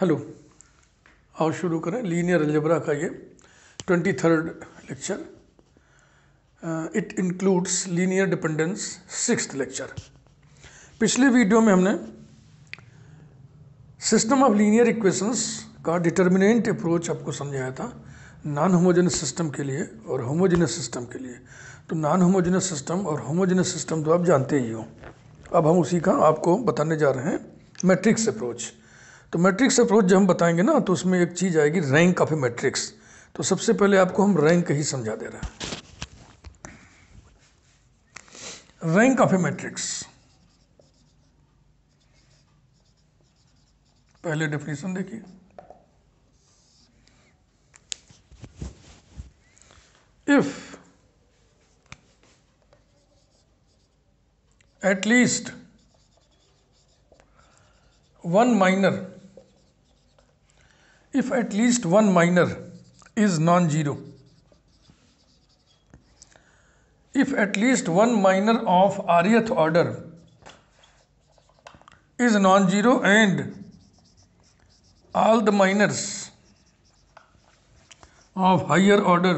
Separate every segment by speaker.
Speaker 1: Hello और शुरू करें लीनियर अलजबरा का ये twenty third lecture it includes linear dependence six lecture पिछले वीडियो में हमने सिस्टम ऑफ लीनियर इक्वेशंस का डिटर्मिनेंट अप्रोच आपको समझाया था नॉन होमोजेनस सिस्टम के लिए और होमोजेनस सिस्टम के लिए तो नॉन होमोजेनस सिस्टम और होमोजेनस सिस्टम तो आप जानते ही हो अब हम उसी का आपको बताने जा रहे हैं मैट्रिक्स अप्रोच तो मैट्रिक्स अप्रोच जब हम बताएंगे ना तो उसमें एक चीज़ आएगी रैंक ऑफ ए मैट्रिक्स तो सबसे पहले आपको हम रैंक ही समझा दे रहे हैं रैंक ऑफ ए मैट्रिक्स पहले डेफिनेशन देखिए if at least one minor if at least one minor is non-zero. If at least one minor of rth order is non-zero and all the minors of higher order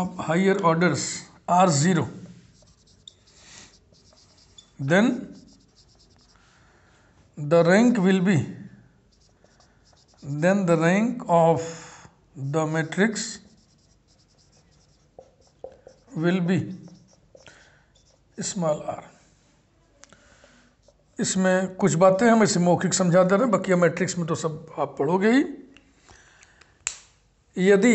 Speaker 1: of higher orders are zero then the rank will be then the rank of the matrix will be small r इसमें कुछ बातें हम इसे मौखिक समझा दे रहे हैं बकिया मैट्रिक्स में तो सब आप पढ़ोगे ही यदि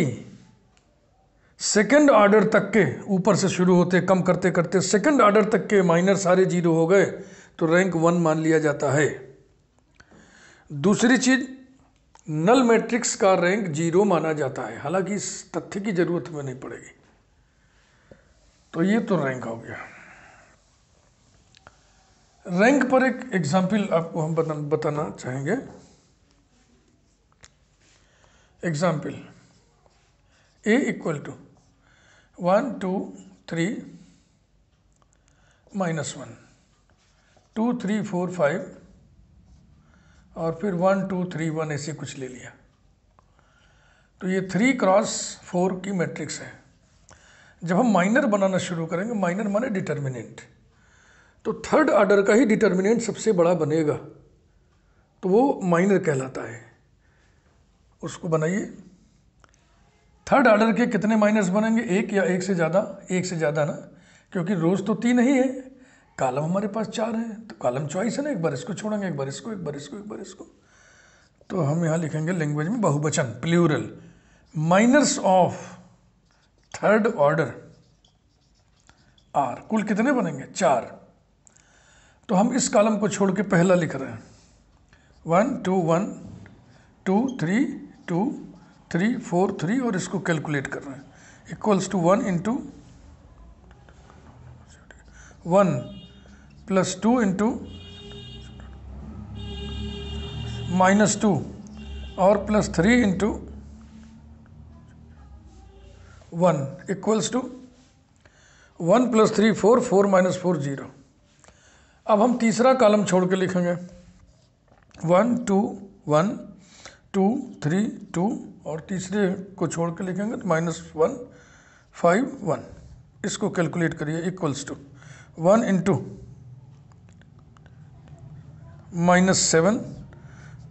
Speaker 1: सेकंड ऑर्डर तक के ऊपर से शुरू होते कम करते करते सेकंड ऑर्डर तक के माइनर सारे जीरो हो गए तो रैंक वन मान लिया जाता है दूसरी चीज़ नल मैट्रिक्स का रैंक जीरो माना जाता है हालांकि इस तथ्य की जरूरत हमें नहीं पड़ेगी तो ये तो रैंक हो गया रैंक पर एक एग्जाम्पल आपको हम बताना चाहेंगे example A equal to one two three minus one two three four five और फिर वन टू थ्री वन ऐसे कुछ ले लिया तो ये थ्री क्रॉस फोर की मैट्रिक्स है जब हम माइनर बनाना शुरू करेंगे माइनर माने डिटर्मिनेंट तो थर्ड ऑर्डर का ही डिटर्मिनेंट सबसे बड़ा बनेगा तो वो माइनर कहलाता है उसको बनाइए थर्ड ऑर्डर के कितने माइनर्स बनेंगे एक या एक से ज़्यादा एक से ज़्यादा ना क्योंकि रोज़ तो तीन ही है कालम हमारे पास चार हैं तो कालम चॉइस है ना एक बार इसको छोड़ेंगे एक बार इसको एक बार इसको एक बार इसको तो हम यहाँ लिखेंगे लैंग्वेज में बहुवचन plural minors of third order are कुल कितने बनेंगे चार तो हम इस कॉलम को छोड़ के पहला लिख रहे हैं one two one two three two three four three और इसको कैलकुलेट कर रहे हैं equals to one into one plus two into minus two और plus three into one equals to one plus three four four minus four zero अब हम तीसरा column छोड़ के लिखेंगे one two one two three two और तीसरे को छोड़ के लिखेंगे तो माइनस वन फाइव वन इसको कैलकुलेट करिए equals to one into minus seven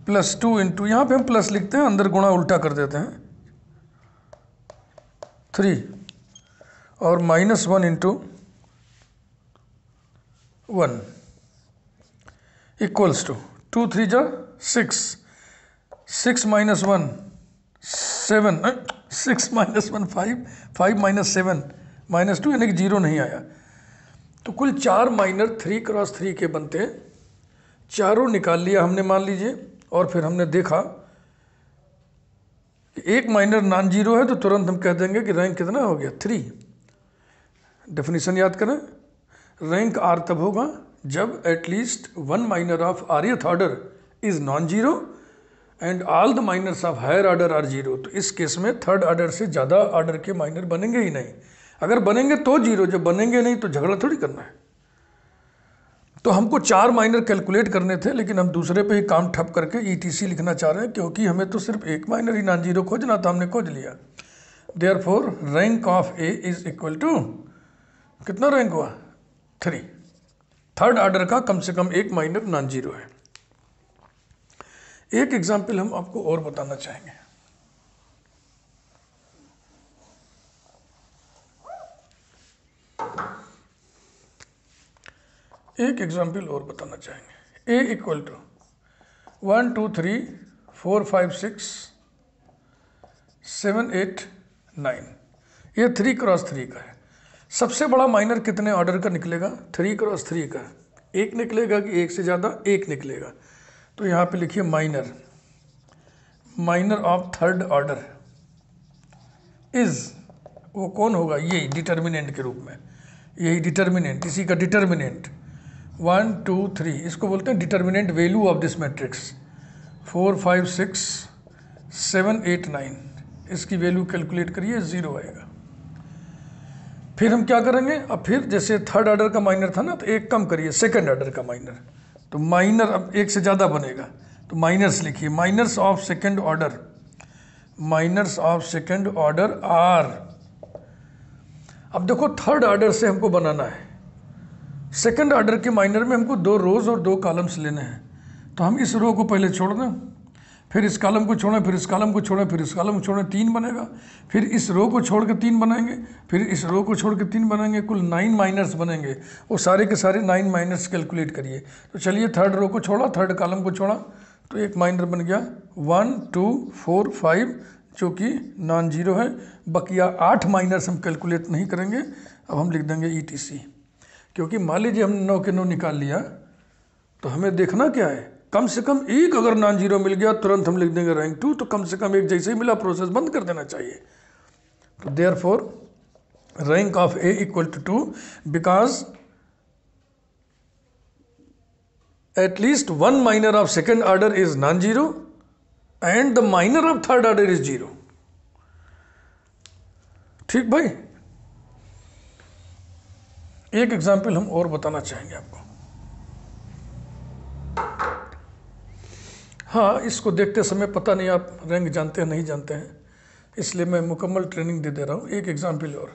Speaker 1: plus two into यहाँ पर हम प्लस लिखते हैं अंदर गुणा उल्टा कर देते हैं थ्री और minus one into one equals to two three जा six six minus one seven six minus one five five minus seven minus two यानी कि जीरो नहीं आया तो कुल चार माइनर थ्री क्रॉस थ्री के बनते हैं चारों निकाल लिया हमने मान लीजिए और फिर हमने देखा एक माइनर नॉन जीरो है तो तुरंत हम कह देंगे कि रैंक कितना हो गया थ्री डेफिनेशन याद करें रैंक आर तब होगा जब at least one minor of rth order is non zero and all the minors of higher order are zero तो इस केस में थर्ड ऑर्डर से ज़्यादा ऑर्डर के माइनर बनेंगे ही नहीं अगर बनेंगे तो जीरो जब बनेंगे नहीं तो झगड़ा थोड़ी करना है तो हमको चार माइनर कैलकुलेट करने थे लेकिन हम दूसरे पे ही काम ठप करके ई e लिखना चाह रहे हैं क्योंकि हमें तो सिर्फ एक माइनर ही नॉन जीरो खोजना था हमने खोज लिया therefore rank of A is equal to कितना रैंक हुआ थ्री थर्ड ऑर्डर का कम से कम एक माइनर नॉन जीरो है एक एग्जाम्पल हम आपको और बताना चाहेंगे एक एग्जाम्पल और बताना चाहेंगे A equal to one two three four five six seven eight nine ये थ्री क्रॉस थ्री का है सबसे बड़ा माइनर कितने ऑर्डर का निकलेगा थ्री क्रॉस थ्री का एक निकलेगा कि एक से ज़्यादा एक निकलेगा तो यहाँ पे लिखिए minor minor of third order is वो कौन होगा यही डिटर्मिनेंट के रूप में यही डिटर्मिनेंट इसी का डिटर्मिनेंट वन टू थ्री इसको बोलते हैं determinant value of this matrix four five six seven eight nine इसकी वैल्यू कैलकुलेट करिए ज़ीरो आएगा फिर हम क्या करेंगे अब फिर जैसे थर्ड ऑर्डर का माइनर था ना तो एक कम करिए सेकंड ऑर्डर का माइनर तो माइनर अब एक से ज़्यादा बनेगा तो माइनर्स लिखिए minors of second order minors of second order are अब देखो थर्ड ऑर्डर से हमको बनाना है सेकंड ऑर्डर के माइनर में हमको दो रोज़ और दो कॉलम्स लेने हैं तो हम इस रो को पहले छोड़ दें फिर इस कॉलम को छोड़ें फिर इस कॉलम को छोड़ें फिर इस कॉलम को छोड़ें तीन बनेगा फिर इस रो को छोड़ के तीन बनाएंगे फिर इस रो को छोड़ के तीन बनाएंगे कुल नाइन माइनर्स बनेंगे वो सारे के सारे नाइन माइनर्स कैलकुलेट करिए तो चलिए थर्ड रो को छोड़ा थर्ड कॉलम को छोड़ा तो एक माइनर बन गया वन टू फोर फाइव जो कि नॉन जीरो है बकिया आठ माइनर्स हम कैलकुलेट नहीं करेंगे अब हम लिख देंगे ई टी सी क्योंकि मान लीजिए हमने नौ के नौ निकाल लिया तो हमें देखना क्या है कम से कम एक अगर नॉन जीरो मिल गया तुरंत हम लिख देंगे रैंक टू तो कम से कम एक जैसे ही मिला प्रोसेस बंद कर देना चाहिए तो therefore rank of A equal to two because at least one minor of second order is non zero and the minor of third order is zero ठीक भाई एक एग्जाम्पल हम और बताना चाहेंगे आपको हाँ इसको देखते समय पता नहीं आप रैंक जानते हैं नहीं जानते हैं इसलिए मैं मुकम्मल ट्रेनिंग दे दे रहा हूँ एक एग्जाम्पल और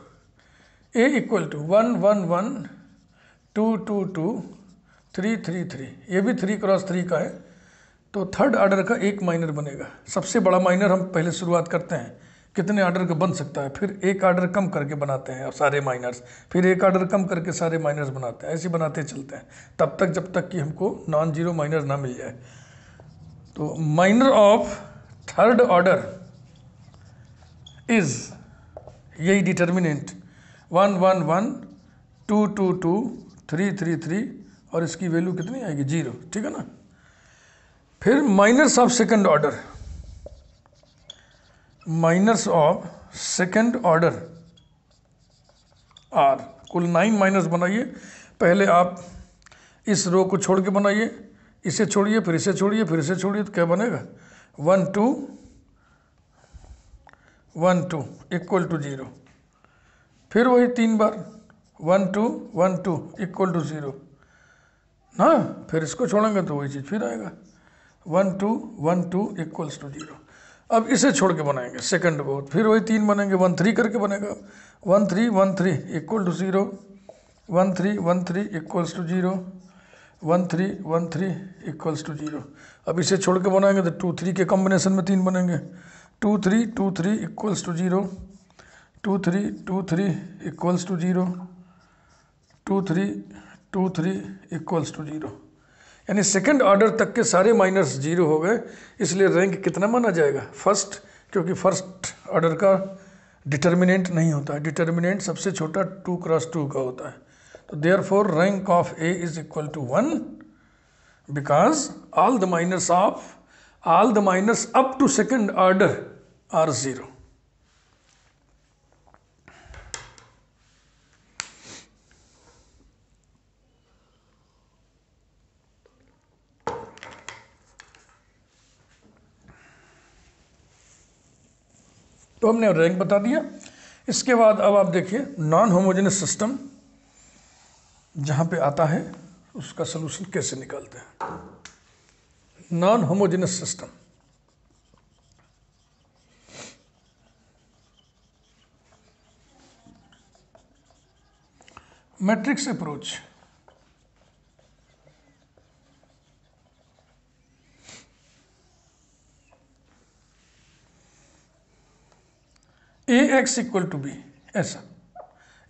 Speaker 1: A equal to one one one two two two three three three ये भी थ्री क्रॉस थ्री का है तो थर्ड आर्डर का एक माइनर बनेगा सबसे बड़ा माइनर हम पहले शुरुआत करते हैं कितने आर्डर का बन सकता है फिर एक आर्डर कम करके बनाते हैं सारे माइनर्स फिर एक आर्डर कम करके सारे माइनर्स बनाते हैं ऐसे बनाते चलते हैं तब तक जब तक कि हमको नॉन जीरो माइनर ना मिल जाए तो minor of third order is यही determinant one one one two two two three three three और इसकी वैल्यू कितनी आएगी जीरो ठीक है ना फिर minors of second order minors of second order are कुल नाइन माइनस बनाइए पहले आप इस रो को छोड़ के बनाइए इसे छोड़िए फिर इसे छोड़िए फिर इसे छोड़िए तो क्या बनेगा one two one two equal to zero फिर वही तीन बार one two one two equal to zero ना फिर इसको छोड़ेंगे तो वही चीज़ फिर आएगा one two one two equals to zero अब इसे छोड़ के बनाएंगे सेकंड को फिर वही तीन बनेंगे वन थ्री करके बनेगा one three one three equal to zero one three one three equals to zero one three one three equals to zero अब इसे छोड़ के बनाएंगे तो टू थ्री के कॉम्बिनेशन में तीन बनेंगे two three two three equals to zero two three two three equals to zero two three two three equals to zero यानी सेकंड ऑर्डर तक के सारे माइनर्स जीरो हो गए इसलिए रैंक कितना माना जाएगा फर्स्ट क्योंकि फर्स्ट ऑर्डर का डिटर्मिनेंट नहीं होता डिटर्मिनेंट सबसे छोटा टू क्रॉस टू का होता है तो therefore rank of A is equal to one because all the minors of all the minors up to second order are zero तो हमने रैंक बता दिया इसके बाद अब आप देखिए नॉन होमोजेनस सिस्टम जहाँ पे आता है उसका सलूशन कैसे निकालते हैं non homogeneous system matrix approach A X equal to B ऐसा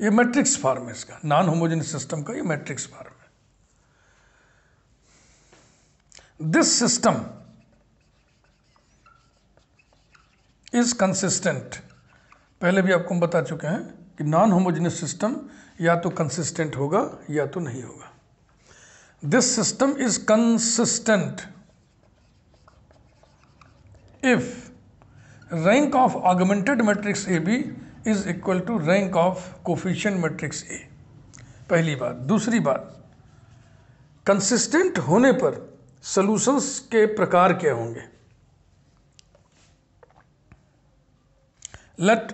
Speaker 1: ये मैट्रिक्स फॉर्म है इसका नॉन होमोजन सिस्टम का ये मैट्रिक्स फॉर्म है दिस सिस्टम इज कंसिस्टेंट पहले भी आपको हम बता चुके हैं कि नॉन होमोजेनियस सिस्टम या तो कंसिस्टेंट होगा या तो नहीं होगा this system is consistent if rank of augmented matrix A B is equal to rank of coefficient matrix A पहली बात दूसरी बात कंसिस्टेंट होने पर सॉल्यूशंस के प्रकार क्या होंगे let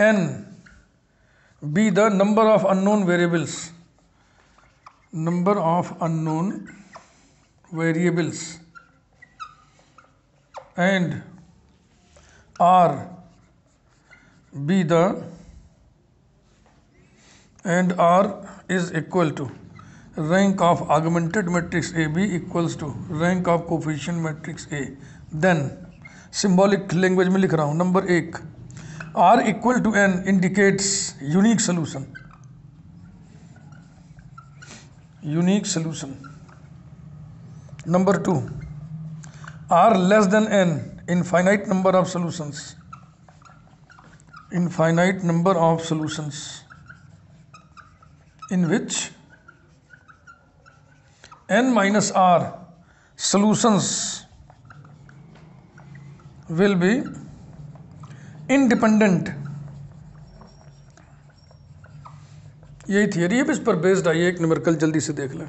Speaker 1: n be the number of unknown variables number of unknown variables and R be the and R is equal to rank of augmented matrix AB equals to rank of coefficient matrix A. Then symbolic language में लिख रहा हूँ number एक R equal to N indicates unique solution. Unique solution. Number two, R less than N infinite number of solutions infinite number of solutions in which n minus r solutions will be independent यही theory है इस पर based I एक numerical जल्दी से देख लें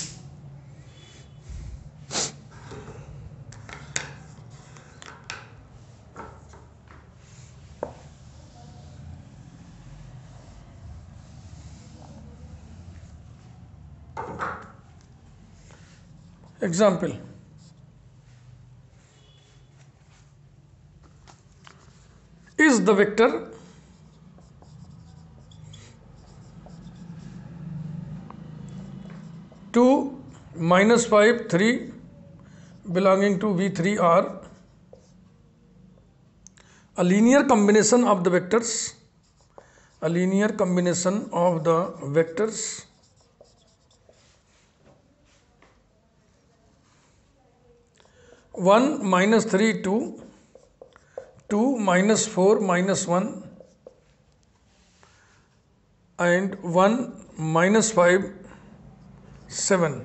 Speaker 1: Example Is the vector two minus 5 3 belonging to V3 R a linear combination of the vectors a linear combination of the vectors one minus three two two minus four minus one and one minus five seven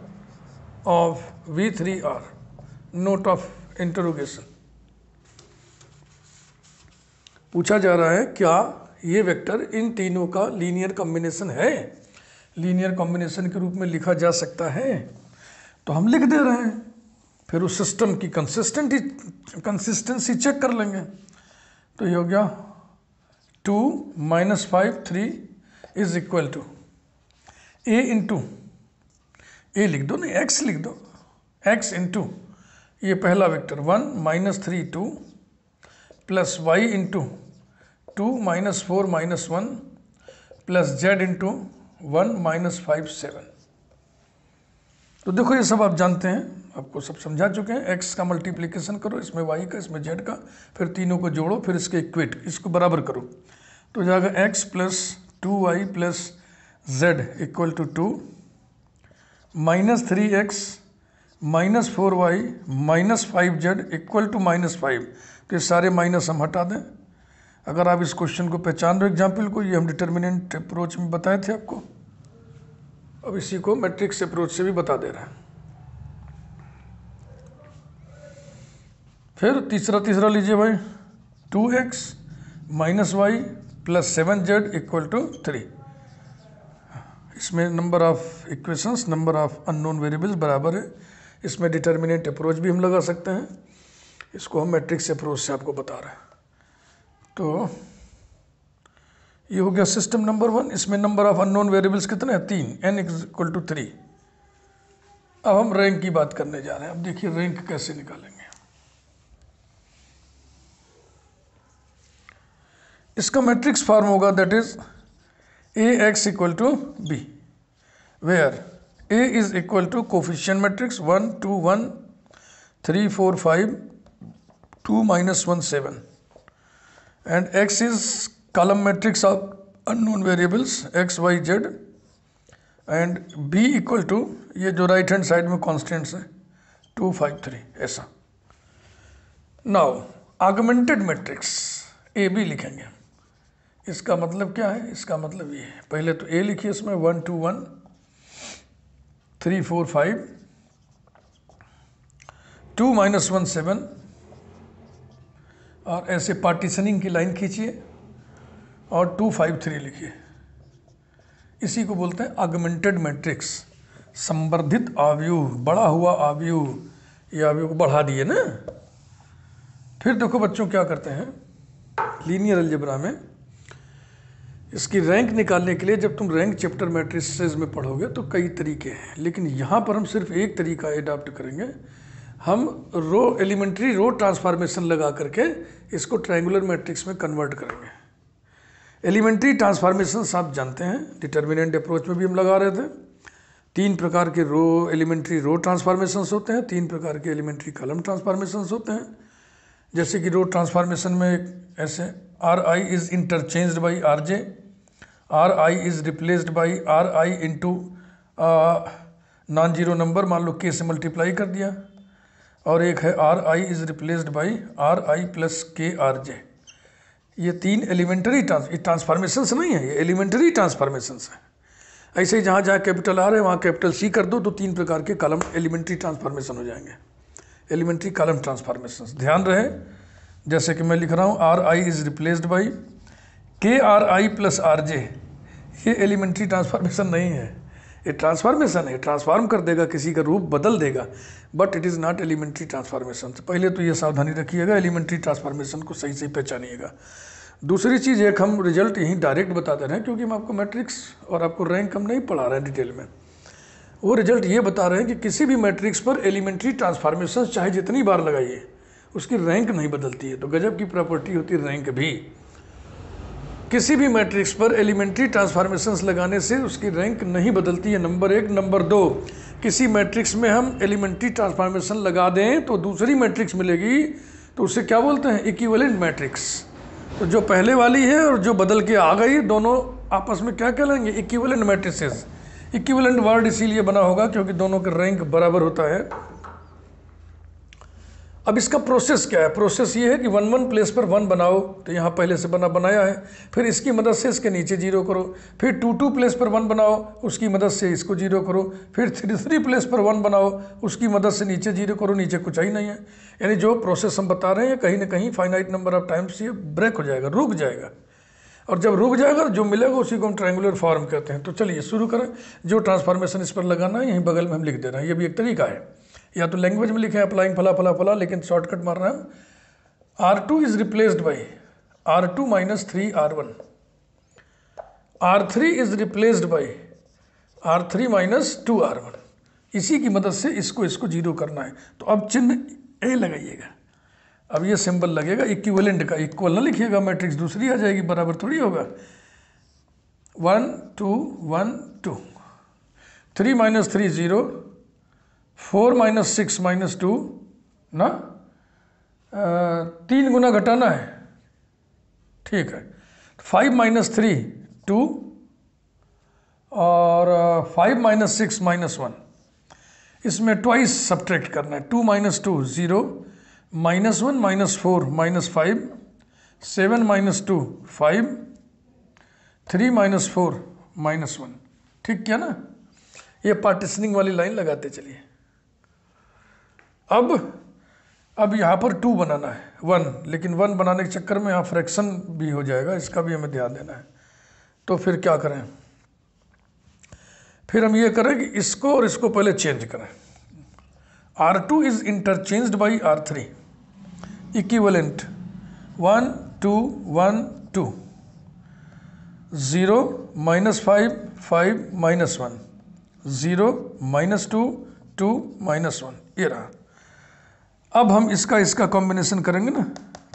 Speaker 1: of V three are note of interrogation पूछा जा रहा है क्या ये vector इन तीनों का linear combination है लीनियर कॉम्बिनेशन के रूप में लिखा जा सकता है तो हम लिख दे रहे हैं फिर उस सिस्टम की कंसिस्टेंट कंसिस्टेंसी चेक कर लेंगे तो ये हो गया two minus five three is equal to A into A लिख दो नहीं एक्स लिख दो एक्स इंटू ये पहला vector one minus three two plus Y into two minus four minus one plus Z into one minus five seven तो देखो ये सब आप जानते हैं आपको सब समझा चुके हैं एक्स का मल्टीप्लीकेशन करो इसमें वाई का इसमें जेड का फिर तीनों को जोड़ो फिर इसके इक्वेट इसको बराबर करो तो जाएगा X plus two Y plus Z equal to two minus three X minus four Y minus five Z equal to minus five तो ये सारे माइनस हम हटा दें अगर आप इस क्वेश्चन को पहचान रहे एग्जाम्पल को ये हम डिटर्मिनेंट अप्रोच में बताए थे आपको अब इसी को मैट्रिक्स अप्रोच से भी बता दे रहे हैं फिर तीसरा तीसरा लीजिए भाई two X minus Y plus seven Z equal to three इसमें number of equations number of unknown variables बराबर है इसमें डिटर्मिनेंट अप्रोच भी हम लगा सकते हैं इसको हम मैट्रिक्स अप्रोच से आपको बता रहे हैं तो ये हो गया सिस्टम नंबर वन इसमें नंबर ऑफ अननोन वेरिएबल्स कितने हैं तीन एन इक्वल टू थ्री अब हम रैंक की बात करने जा रहे हैं अब देखिए रैंक कैसे निकालेंगे इसका मैट्रिक्स फॉर्म होगा that is A X equal to B where A is equal to coefficient matrix one two one three four five two minus one seven and X is column matrix of unknown variables X Y Z and B equal to ये जो right hand side में constants हैं two five three ऐसा now augmented matrix A B लिखेंगे इसका मतलब क्या है इसका मतलब ये है पहले तो ए लिखिए इसमें one two one three four five two minus one seven और ऐसे पार्टीशनिंग की लाइन खींचिए और टू फाइव थ्री लिखिए इसी को बोलते हैं आगमेंटेड मैट्रिक्स संवर्धित आवयूह बड़ा हुआ आवयूह ये आवयूह को बढ़ा दिए ना फिर देखो बच्चों क्या करते हैं लीनियर अलजबरा में इसकी रैंक निकालने के लिए जब तुम रैंक चैप्टर मैट्रिसेस में पढ़ोगे तो कई तरीके हैं लेकिन यहाँ पर हम सिर्फ एक तरीका एडाप्ट करेंगे हम रो एलिमेंट्री रो ट्रांसफॉर्मेशन लगा करके इसको ट्रायंगुलर मैट्रिक्स में कन्वर्ट करेंगे एलिमेंट्री ट्रांसफॉर्मेशन आप जानते हैं डिटर्मिनेंट अप्रोच में भी हम लगा रहे थे तीन प्रकार के रो एलिमेंट्री रो ट्रांसफॉर्मेशंस होते हैं तीन प्रकार के एलिमेंट्री कलम ट्रांसफार्मेशन होते हैं जैसे कि रो ट्रांसफॉर्मेशन में ऐसे R I is interchange by R J R I is replaced by R I into non zero number मान लो के से मल्टीप्लाई कर दिया और एक है R I is replaced by R I plus K R J ये तीन एलिमेंटरी ट्रांसफार्मेशन नहीं है ये एलिमेंटरी ट्रांसफार्मेशन है ऐसे ही जहाँ जहाँ कैपिटल आर है वहाँ कैपिटल सी कर दो तो तीन प्रकार के कॉलम एलिमेंट्री ट्रांसफार्मेशन हो जाएंगे एलिमेंट्री कॉलम ट्रांसफार्मेशन ध्यान रहे जैसे कि मैं लिख रहा हूँ R I is replaced by k R I plus R J ये एलिमेंट्री ट्रांसफॉर्मेशन नहीं है ये ट्रांसफॉर्मेशन है ट्रांसफॉर्म कर देगा किसी का रूप बदल देगा but it is not elementary transformation तो पहले तो ये सावधानी रखिएगा एलिमेंट्री ट्रांसफॉर्मेशन को सही सही पहचानिएगा दूसरी चीज़ एक हम रिजल्ट यहीं डायरेक्ट बता दे रहे हैं क्योंकि हम आपको मैट्रिक्स और आपको रैंक हम नहीं पढ़ा रहे हैं डिटेल में वो रिजल्ट ये बता रहे हैं कि किसी भी मैट्रिक्स पर एलिमेंट्री ट्रांसफॉर्मेशन चाहे जितनी बार लगाइए उसकी रैंक नहीं बदलती है तो गजब की प्रॉपर्टी होती है रैंक भी किसी भी मैट्रिक्स पर एलिमेंट्री ट्रांसफॉर्मेशंस लगाने से उसकी रैंक नहीं बदलती है नंबर एक नंबर दो किसी मैट्रिक्स में हम एलिमेंट्री ट्रांसफॉर्मेशन लगा दें तो दूसरी मैट्रिक्स मिलेगी तो उसे क्या बोलते हैं इक्वलेंट मैट्रिक्स तो जो पहले वाली है और जो बदल के आ गई दोनों आपस में क्या कहलाएंगे इक्वलेंट मैट्रिक्स इक्वलेंट वर्ड इसीलिए बना होगा क्योंकि दोनों का रैंक बराबर होता है अब इसका प्रोसेस क्या है प्रोसेस ये है कि वन वन प्लेस पर वन बनाओ तो यहाँ पहले से बना बनाया है फिर इसकी मदद से इसके नीचे जीरो करो फिर टू टू प्लेस पर वन बनाओ उसकी मदद से इसको जीरो करो फिर थ्री थ्री प्लेस पर वन बनाओ उसकी मदद से नीचे जीरो करो नीचे कुछ ही नहीं है यानी जो प्रोसेस हम बता रहे हैं कहीं ना कहीं फाइनाइट नंबर ऑफ टाइम्स ये ब्रेक हो जाएगा रुक जाएगा और जब रुक जाएगा जो मिलेगा उसी को हम ट्रैंगुलर फॉर्म कहते हैं तो चलिए शुरू करें जो ट्रांसफॉर्मेशन इस पर लगाना है यहीं बगल में हम लिख दे रहे हैं ये भी एक तरीका है या तो लैंग्वेज में लिखे अप्लाइंग फला फला फला लेकिन शॉर्टकट मार रहे हैं R two is replaced by R two minus three R one R three is replaced by R three minus two R one इसी की मदद से इसको इसको जीरो करना है तो अब चिन्ह ए लगाइएगा अब ये सिंबल लगेगा इक्विवेलेंट का इक्वल ना लिखिएगा मैट्रिक्स दूसरी आ जाएगी बराबर थोड़ी होगा one two one two three minus three zero four minus six minus two न तीन गुना घटाना है ठीक है तो फाइव माइनस थ्री टू और five minus six minus one इसमें ट्वाइस सब्ट्रैक्ट करना है two minus two zero minus one minus four minus five seven minus two five three minus four minus one ठीक क्या ना ये पार्टिशनिंग वाली line लगाते चलिए अब अब यहाँ पर टू बनाना है वन लेकिन वन बनाने के चक्कर में यहाँ फ्रैक्शन भी हो जाएगा इसका भी हमें ध्यान देना है तो फिर क्या करें फिर हम ये करें कि इसको और इसको पहले चेंज करें R two is interchange by R three equivalent one two one two zero minus five five minus one zero minus two two minus one ये रहा अब हम इसका इसका कॉम्बिनेशन करेंगे ना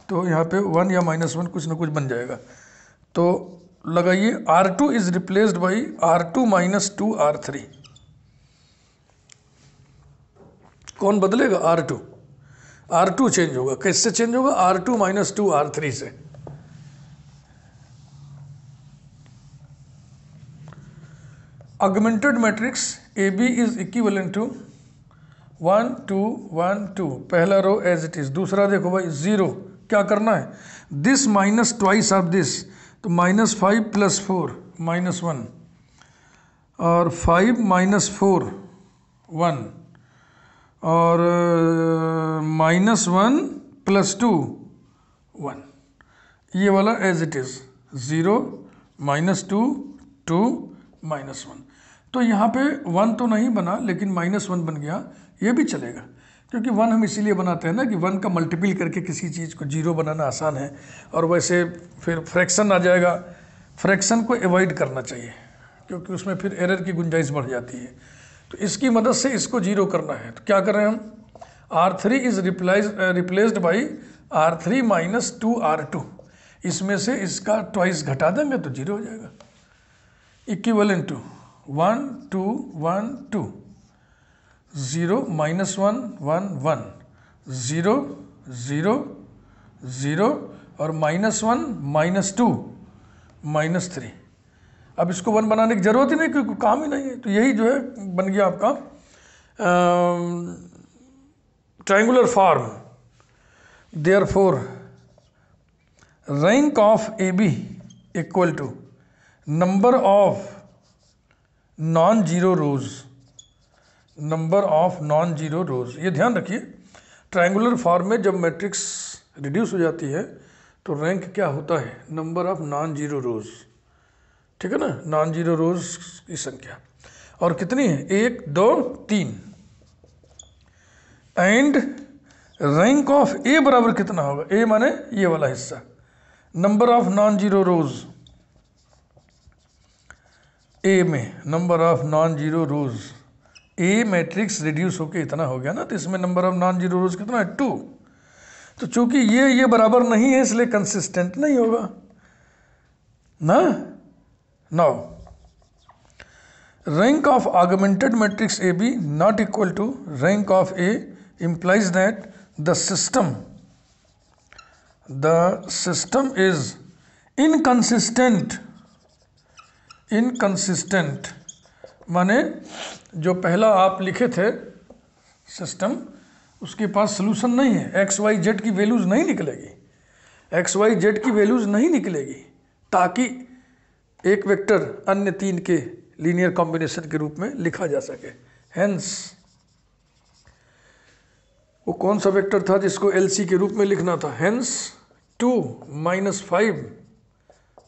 Speaker 1: तो यहाँ पे वन या माइनस वन कुछ ना कुछ बन जाएगा तो लगाइए R two is replaced by R two minus two R three कौन बदलेगा R two R two change होगा कैसे चेंज होगा R two minus two R three से matrix A AB is equal to one two one two पहला row as it is दूसरा देखो भाई ज़ीरो क्या करना है this minus twice of this तो minus five plus four minus one और फाइव माइनस फोर वन और minus one plus two one ये वाला as it is zero minus two two minus one तो यहाँ पे वन तो नहीं बना लेकिन माइनस वन बन गया ये भी चलेगा क्योंकि वन हम इसीलिए बनाते हैं ना कि वन का मल्टीपल करके किसी चीज़ को जीरो बनाना आसान है और वैसे फिर फ्रैक्शन आ जाएगा फ्रैक्शन को एवॉइड करना चाहिए क्योंकि उसमें फिर एरर की गुंजाइश बढ़ जाती है तो इसकी मदद से इसको जीरो करना है तो क्या कर रहे हैं हम R three is replies replaced by R three minus two R two इसमें से इसका ट्वाइस घटा देंगे तो जीरो हो जाएगा in two one two one two zero minus one one one zero zero zero और minus one minus two minus three अब इसको वन बनाने की ज़रूरत ही नहीं क्योंकि काम ही नहीं है तो यही जो है बन गया आपका triangular form therefore rank of A B equal to number of non zero rows number of non zero rows ये ध्यान रखिए ट्रायंगुलर फॉर्म में जब मैट्रिक्स रिड्यूस हो जाती है तो रैंक क्या होता है number of non zero rows ठीक है ना नॉन जीरो रोज़ की संख्या और कितनी है एक दो तीन एंड रैंक ऑफ ए बराबर कितना होगा ए माने ये वाला हिस्सा number of non zero rows A में number of non zero rows A matrix reduce होकर इतना हो गया ना तो इसमें number of non zero rows कितना है टू तो चूंकि ये ये बराबर नहीं है इसलिए कंसिस्टेंट नहीं होगा ना no rank of augmented matrix A B not equal to rank of A implies that the system the system is inconsistent inconsistent माने जो पहला आप लिखे थे सिस्टम उसके पास सलूशन नहीं है एक्स वाई जेड की वैल्यूज़ नहीं निकलेगी एक्स वाई जेड की वैल्यूज़ नहीं निकलेगी ताकि एक वेक्टर अन्य तीन के लीनियर कॉम्बिनेशन के रूप में लिखा जा सके हेंस वो कौन सा वेक्टर था जिसको सी के रूप में लिखना था hence two minus five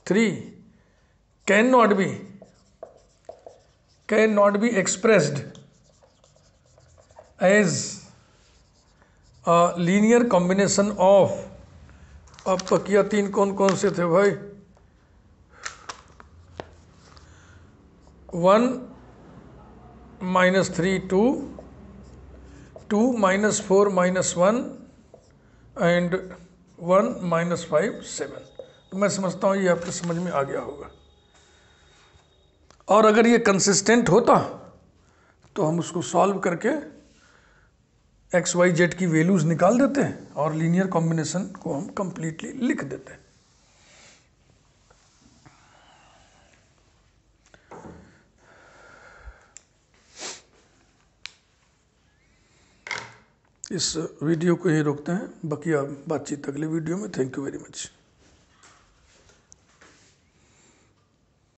Speaker 1: three can not be can not be expressed as linear combination of अब तो किया तीन कौन कौन से थे भाई one minus three two two minus four minus one and one minus five seven तो मैं समझता हूँ ये आपके समझ में आ गया होगा और अगर ये कंसिस्टेंट होता तो हम उसको सॉल्व करके एक्स वाई जेड की वैल्यूज़ निकाल देते हैं और लीनियर कॉम्बिनेशन को हम कंप्लीटली लिख देते हैं इस वीडियो को यहीं रोकते हैं बाकी आप बातचीत अगले वीडियो में थैंक यू वेरी मच